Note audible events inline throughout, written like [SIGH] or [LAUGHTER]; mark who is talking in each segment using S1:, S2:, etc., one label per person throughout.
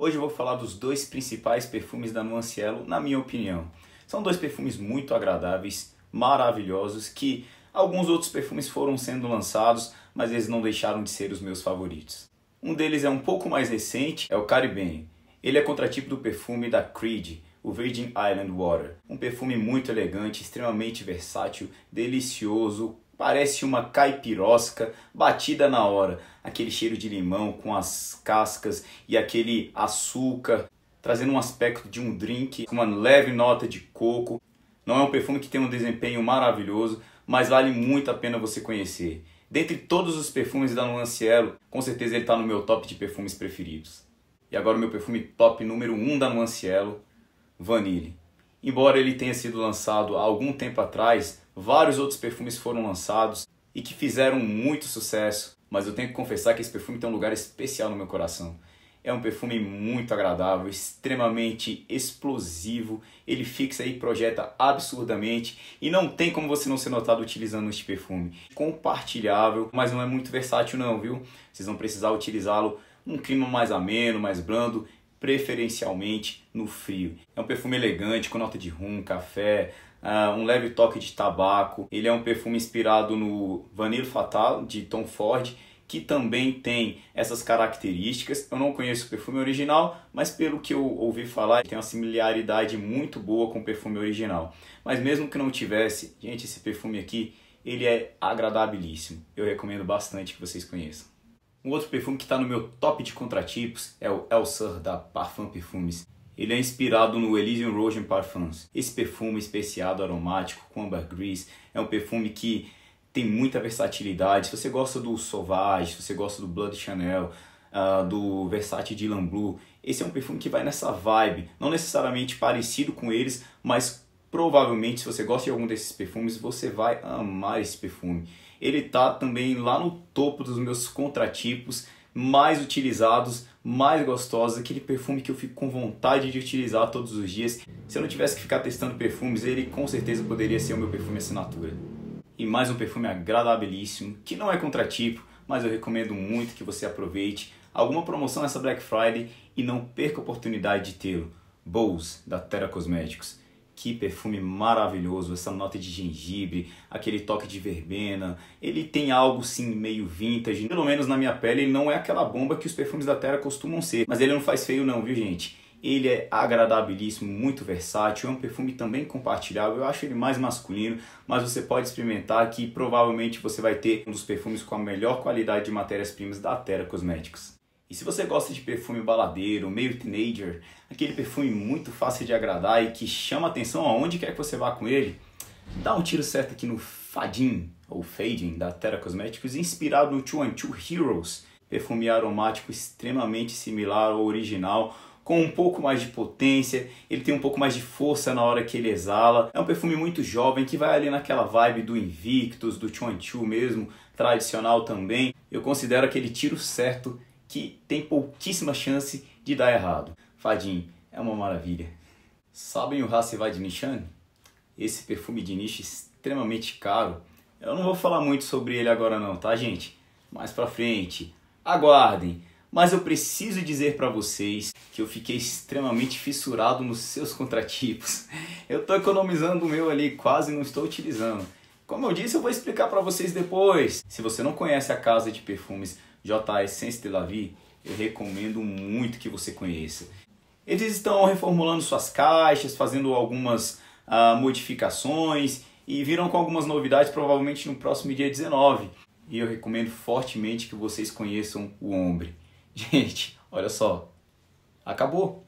S1: Hoje eu vou falar dos dois principais perfumes da Manciello, na minha opinião. São dois perfumes muito agradáveis, maravilhosos, que alguns outros perfumes foram sendo lançados, mas eles não deixaram de ser os meus favoritos. Um deles é um pouco mais recente, é o Caribbean. Ele é contratipo do perfume da Creed, o Virgin Island Water. Um perfume muito elegante, extremamente versátil, delicioso, Parece uma caipirosca batida na hora. Aquele cheiro de limão com as cascas e aquele açúcar, trazendo um aspecto de um drink com uma leve nota de coco. Não é um perfume que tem um desempenho maravilhoso, mas vale muito a pena você conhecer. Dentre todos os perfumes da Nuan com certeza ele está no meu top de perfumes preferidos. E agora o meu perfume top número 1 um da Nuan Vanille. Embora ele tenha sido lançado há algum tempo atrás, vários outros perfumes foram lançados e que fizeram muito sucesso, mas eu tenho que confessar que esse perfume tem um lugar especial no meu coração. É um perfume muito agradável, extremamente explosivo, ele fixa e projeta absurdamente e não tem como você não ser notado utilizando este perfume. Compartilhável, mas não é muito versátil não, viu? Vocês vão precisar utilizá-lo num clima mais ameno, mais brando preferencialmente no frio. É um perfume elegante, com nota de rum, café, uh, um leve toque de tabaco. Ele é um perfume inspirado no Vanille Fatal, de Tom Ford, que também tem essas características. Eu não conheço o perfume original, mas pelo que eu ouvi falar, tem uma similaridade muito boa com o perfume original. Mas mesmo que não tivesse, gente, esse perfume aqui, ele é agradabilíssimo. Eu recomendo bastante que vocês conheçam. Um outro perfume que está no meu top de contratipos é o El Sur da Parfum Perfumes. Ele é inspirado no Elysium Rosen Parfums. Esse perfume especiado, aromático, com ambergris, é um perfume que tem muita versatilidade. Se você gosta do Sauvage, se você gosta do Blood Chanel, uh, do Versace de Blue, esse é um perfume que vai nessa vibe, não necessariamente parecido com eles, mas Provavelmente, se você gosta de algum desses perfumes, você vai amar esse perfume. Ele tá também lá no topo dos meus contratipos mais utilizados, mais gostosos, aquele perfume que eu fico com vontade de utilizar todos os dias. Se eu não tivesse que ficar testando perfumes, ele com certeza poderia ser o meu perfume assinatura. E mais um perfume agradabilíssimo, que não é contratipo, mas eu recomendo muito que você aproveite alguma promoção nessa Black Friday e não perca a oportunidade de tê-lo. Bose, da Terra Cosméticos. Que perfume maravilhoso, essa nota de gengibre, aquele toque de verbena. Ele tem algo sim meio vintage, pelo menos na minha pele, ele não é aquela bomba que os perfumes da Terra costumam ser, mas ele não faz feio não, viu, gente? Ele é agradabilíssimo, muito versátil, é um perfume também compartilhável, eu acho ele mais masculino, mas você pode experimentar que provavelmente você vai ter um dos perfumes com a melhor qualidade de matérias-primas da Terra Cosméticos. E se você gosta de perfume baladeiro, meio teenager, aquele perfume muito fácil de agradar e que chama atenção aonde quer que você vá com ele, dá um tiro certo aqui no Fadin, ou Fading, da Terra Cosméticos, inspirado no 212 Heroes, perfume aromático extremamente similar ao original, com um pouco mais de potência, ele tem um pouco mais de força na hora que ele exala. É um perfume muito jovem que vai ali naquela vibe do Invictus, do Chuan Chu mesmo, tradicional também. Eu considero aquele tiro certo que tem pouquíssima chance de dar errado. Fadinho, é uma maravilha. Sabem o Rasse Vadim Nishan? Esse perfume de niche é extremamente caro. Eu não vou falar muito sobre ele agora não, tá gente? Mais pra frente. Aguardem. Mas eu preciso dizer para vocês que eu fiquei extremamente fissurado nos seus contratipos. [LAUGHS] Eu tô economizando o meu ali, quase não estou utilizando. Como eu disse, eu vou explicar para vocês depois. Se você não conhece a casa de perfumes J. Essence de la Vie, eu recomendo muito que você conheça. Eles estão reformulando suas caixas, fazendo algumas uh, modificações e viram com algumas novidades provavelmente no próximo dia 19. E eu recomendo fortemente que vocês conheçam o Ombre. [LAUGHS] Gente, olha só, acabou.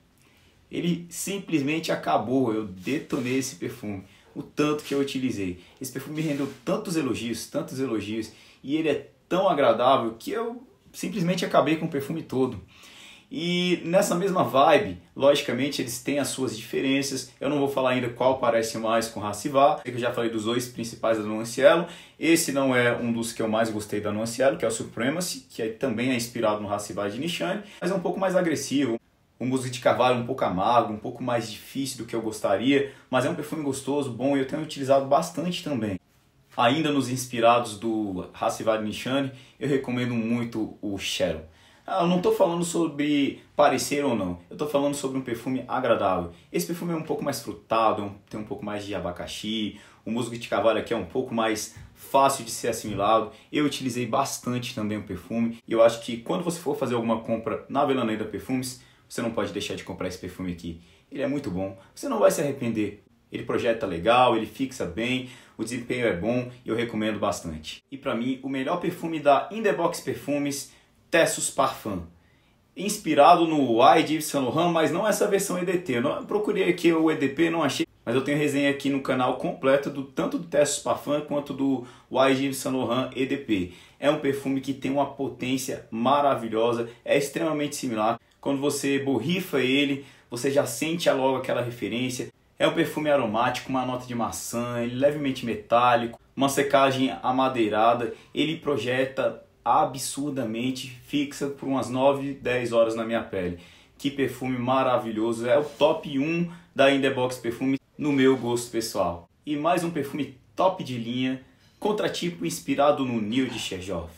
S1: Ele simplesmente acabou. Eu detonei esse perfume. O tanto que eu utilizei. Esse perfume me rendeu tantos elogios, tantos elogios. E ele é tão agradável que eu simplesmente acabei com o perfume todo. E nessa mesma vibe, logicamente eles têm as suas diferenças. Eu não vou falar ainda qual parece mais com Racivá, é eu já falei dos dois principais da Nuanciello. Esse não é um dos que eu mais gostei da Nuanciello, que é o Supremacy, que é, também é inspirado no Racivá de Nishane, mas é um pouco mais agressivo. O musgo de cavalo é um pouco amargo, um pouco mais difícil do que eu gostaria, mas é um perfume gostoso, bom e eu tenho utilizado bastante também ainda nos inspirados do Hassivad Nishani, eu recomendo muito o Shadow. Ah, eu não estou falando sobre parecer ou não, eu estou falando sobre um perfume agradável. Esse perfume é um pouco mais frutado, é tem um pouco mais de abacaxi, o musgo de cavalo aqui é um pouco mais fácil de ser assimilado. Eu utilizei bastante também o perfume e eu acho que quando você for fazer alguma compra na Velaneda Perfumes, você não pode deixar de comprar esse perfume aqui. Ele é muito bom, você não vai se arrepender. Ele projeta legal, ele fixa bem, o desempenho é bom e eu recomendo bastante. E para mim, o melhor perfume da Indebox Perfumes, Tessus Parfum. Inspirado no Wide Yves Saint Laurent, mas não essa versão EDT. Eu procurei aqui o EDP, não achei. Mas eu tenho resenha aqui no canal completa do tanto do Tessus Parfum quanto do Wide Yves Saint Laurent EDP. É um perfume que tem uma potência maravilhosa, é extremamente similar. Quando você borrifa ele, você já sente logo aquela referência. É um perfume aromático, uma nota de maçã, ele levemente metálico, uma secagem amadeirada, ele projeta absurdamente fixa por umas 9, 10 horas na minha pele. Que perfume maravilhoso, é o top 1 da Indebox Perfume no meu gosto pessoal. E mais um perfume top de linha, contratipo inspirado no Nil de Cherjoff,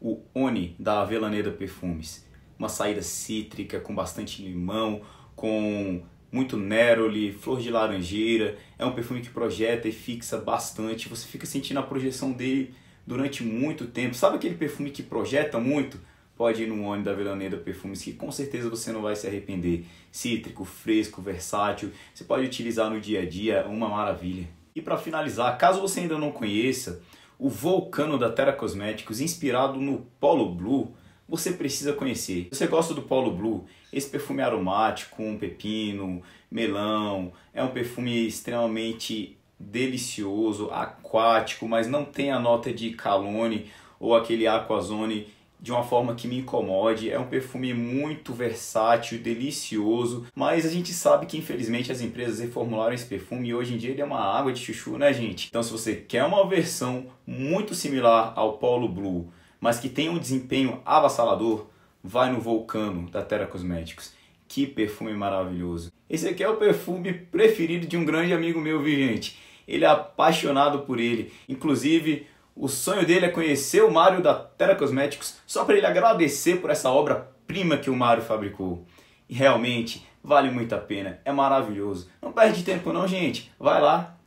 S1: o Oni da Avelaneda Perfumes. Uma saída cítrica com bastante limão, com muito Neroli, flor de laranjeira. É um perfume que projeta e fixa bastante. Você fica sentindo a projeção dele durante muito tempo. Sabe aquele perfume que projeta muito? Pode ir no ônibus da Velaneda Perfumes, que com certeza você não vai se arrepender. Cítrico, fresco, versátil, você pode utilizar no dia a dia, é uma maravilha. E para finalizar, caso você ainda não conheça, o Volcano da Terra Cosméticos, inspirado no Polo Blue, você precisa conhecer. Se você gosta do Polo Blue, esse perfume aromático, com um pepino, melão, é um perfume extremamente delicioso, aquático, mas não tem a nota de calone ou aquele aquazone de uma forma que me incomode. É um perfume muito versátil, delicioso, mas a gente sabe que infelizmente as empresas reformularam esse perfume e hoje em dia ele é uma água de chuchu, né, gente? Então, se você quer uma versão muito similar ao Polo Blue, mas que tem um desempenho avassalador, vai no vulcano da Terra Cosméticos. Que perfume maravilhoso! Esse aqui é o perfume preferido de um grande amigo meu, viu, gente? Ele é apaixonado por ele. Inclusive, o sonho dele é conhecer o Mário da Terra Cosméticos só para ele agradecer por essa obra-prima que o Mário fabricou. E realmente vale muito a pena, é maravilhoso. Não perde tempo não, gente. Vai lá,